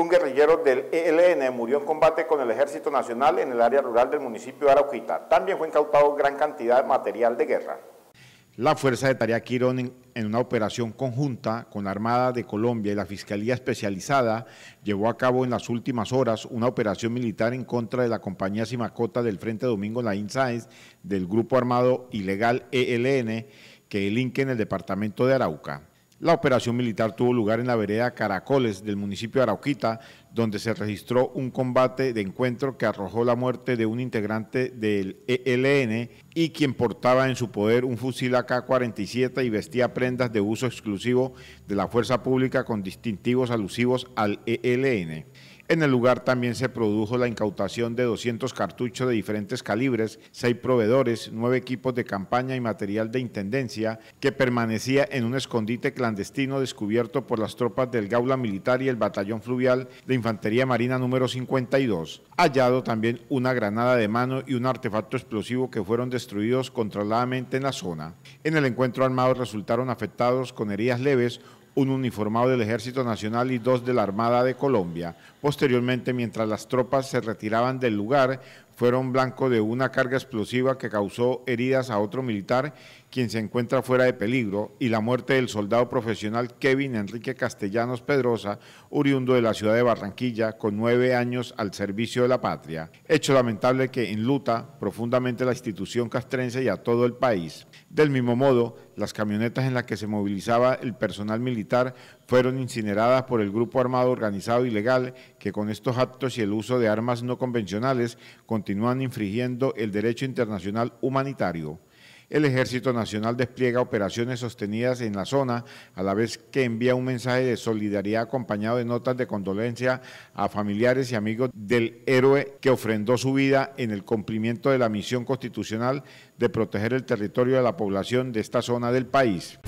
un guerrillero del ELN murió en combate con el Ejército Nacional en el área rural del municipio de Arauquita. También fue incautado gran cantidad de material de guerra. La Fuerza de Tarea Quirón, en una operación conjunta con la Armada de Colombia y la Fiscalía Especializada, llevó a cabo en las últimas horas una operación militar en contra de la compañía Simacota del Frente Domingo La Sáenz del grupo armado ilegal ELN que delinque en el departamento de Arauca. La operación militar tuvo lugar en la vereda Caracoles del municipio de Arauquita, donde se registró un combate de encuentro que arrojó la muerte de un integrante del ELN y quien portaba en su poder un fusil AK-47 y vestía prendas de uso exclusivo de la fuerza pública con distintivos alusivos al ELN. En el lugar también se produjo la incautación de 200 cartuchos de diferentes calibres, seis proveedores, nueve equipos de campaña y material de intendencia que permanecía en un escondite clandestino descubierto por las tropas del Gaula Militar y el Batallón Fluvial de Infantería Marina número 52. Hallado también una granada de mano y un artefacto explosivo que fueron destruidos controladamente en la zona. En el encuentro armado resultaron afectados con heridas leves un uniformado del Ejército Nacional y dos de la Armada de Colombia. Posteriormente, mientras las tropas se retiraban del lugar, fueron blanco de una carga explosiva que causó heridas a otro militar, quien se encuentra fuera de peligro, y la muerte del soldado profesional Kevin Enrique Castellanos Pedrosa, oriundo de la ciudad de Barranquilla, con nueve años al servicio de la patria. Hecho lamentable que enluta profundamente la institución castrense y a todo el país. Del mismo modo, las camionetas en las que se movilizaba el personal militar fueron incineradas por el grupo armado organizado ilegal que con estos actos y el uso de armas no convencionales continúan infringiendo el derecho internacional humanitario, el Ejército Nacional despliega operaciones sostenidas en la zona, a la vez que envía un mensaje de solidaridad acompañado de notas de condolencia a familiares y amigos del héroe que ofrendó su vida en el cumplimiento de la misión constitucional de proteger el territorio de la población de esta zona del país.